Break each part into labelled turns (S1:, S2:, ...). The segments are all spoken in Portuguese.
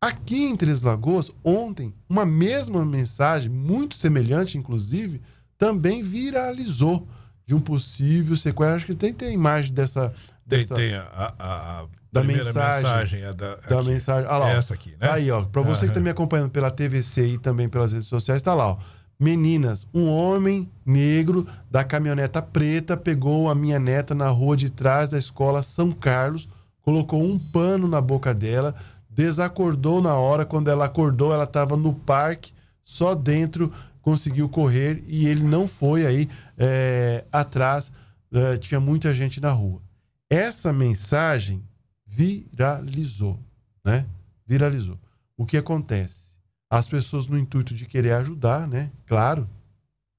S1: Aqui em Três Lagoas, ontem, uma mesma mensagem, muito semelhante, inclusive, também viralizou de um possível sequestro. Acho que tem, tem a imagem dessa. dessa tem, tem
S2: a, a, a da mensagem, mensagem. É da, da
S1: mensagem. Olha lá, é essa aqui, né? Tá aí, ó. Pra você uhum. que tá me acompanhando pela TVC e também pelas redes sociais, tá lá, ó. Meninas, um homem negro da caminhoneta preta pegou a minha neta na rua de trás da escola São Carlos, colocou um pano na boca dela desacordou na hora. Quando ela acordou, ela estava no parque, só dentro, conseguiu correr e ele não foi aí é, atrás. É, tinha muita gente na rua. Essa mensagem viralizou, né? Viralizou. O que acontece? As pessoas no intuito de querer ajudar, né? Claro,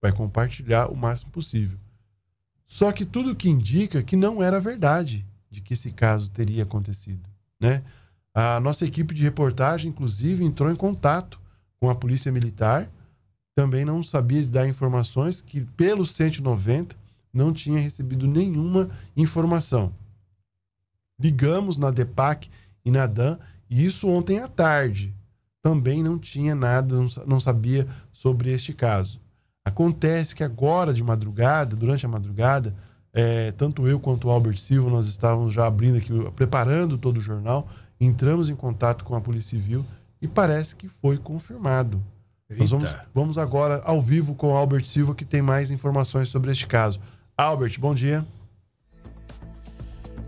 S1: vai compartilhar o máximo possível. Só que tudo que indica que não era verdade de que esse caso teria acontecido, né? A nossa equipe de reportagem, inclusive, entrou em contato com a Polícia Militar. Também não sabia dar informações que, pelo 190, não tinha recebido nenhuma informação. Ligamos na DEPAC e na DAN, e isso ontem à tarde. Também não tinha nada, não sabia sobre este caso. Acontece que agora de madrugada, durante a madrugada, é, tanto eu quanto o Albert Silva, nós estávamos já abrindo aqui, preparando todo o jornal, Entramos em contato com a Polícia Civil e parece que foi confirmado. Nós vamos, vamos agora ao vivo com Albert Silva, que tem mais informações sobre este caso. Albert, bom dia.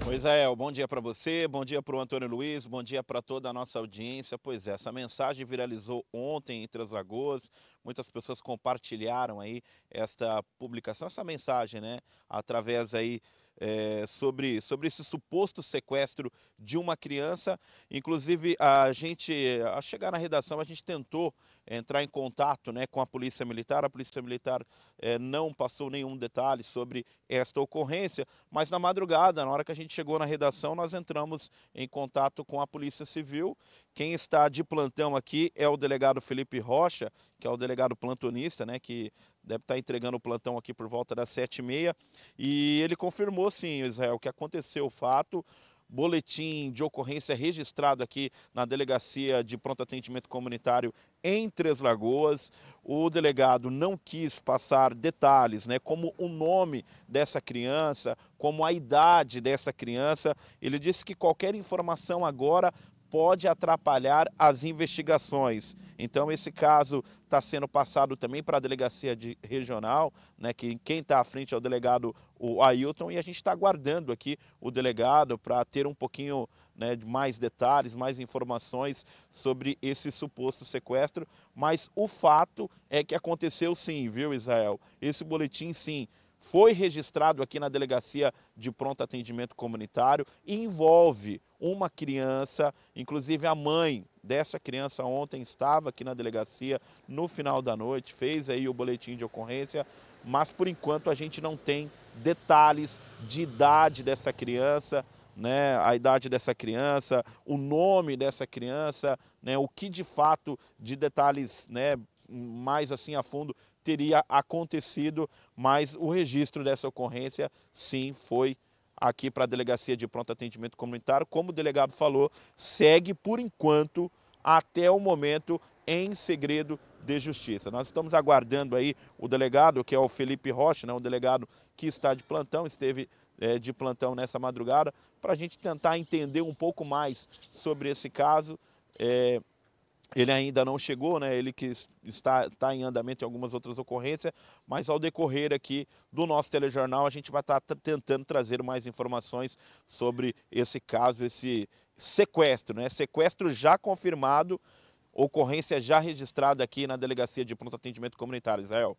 S2: Pois é, bom dia para você, bom dia para o Antônio Luiz, bom dia para toda a nossa audiência. Pois é, essa mensagem viralizou ontem entre Três Lagoas, muitas pessoas compartilharam aí esta publicação, essa mensagem, né, através aí é, sobre, sobre esse suposto sequestro de uma criança. Inclusive, a gente, ao chegar na redação, a gente tentou entrar em contato né, com a Polícia Militar. A Polícia Militar é, não passou nenhum detalhe sobre esta ocorrência, mas na madrugada, na hora que a gente chegou na redação, nós entramos em contato com a Polícia Civil. Quem está de plantão aqui é o delegado Felipe Rocha, que é o delegado plantonista, né, que deve estar tá entregando o plantão aqui por volta das sete e meia. E ele confirmou, sim, Israel, que aconteceu o fato. Boletim de ocorrência registrado aqui na Delegacia de Pronto Atendimento Comunitário em Três Lagoas. O delegado não quis passar detalhes, né, como o nome dessa criança, como a idade dessa criança. Ele disse que qualquer informação agora pode atrapalhar as investigações. Então, esse caso está sendo passado também para a delegacia de regional, né, que quem está à frente é o delegado o Ailton, e a gente está aguardando aqui o delegado para ter um pouquinho né, de mais detalhes, mais informações sobre esse suposto sequestro. Mas o fato é que aconteceu sim, viu, Israel? Esse boletim sim foi registrado aqui na Delegacia de Pronto Atendimento Comunitário e envolve uma criança, inclusive a mãe dessa criança ontem estava aqui na delegacia no final da noite, fez aí o boletim de ocorrência, mas por enquanto a gente não tem detalhes de idade dessa criança, né, a idade dessa criança, o nome dessa criança, né, o que de fato de detalhes né, mais assim a fundo teria acontecido, mas o registro dessa ocorrência sim foi aqui para a Delegacia de Pronto Atendimento Comunitário. Como o delegado falou, segue por enquanto até o momento em segredo de justiça. Nós estamos aguardando aí o delegado, que é o Felipe Rocha, né, o delegado que está de plantão, esteve é, de plantão nessa madrugada, para a gente tentar entender um pouco mais sobre esse caso. É, ele ainda não chegou, né? ele que está, está em andamento em algumas outras ocorrências, mas ao decorrer aqui do nosso telejornal, a gente vai estar tá tentando trazer mais informações sobre esse caso, esse sequestro, né? sequestro já confirmado, ocorrência já registrada aqui na Delegacia de Pronto Atendimento Comunitário, Israel.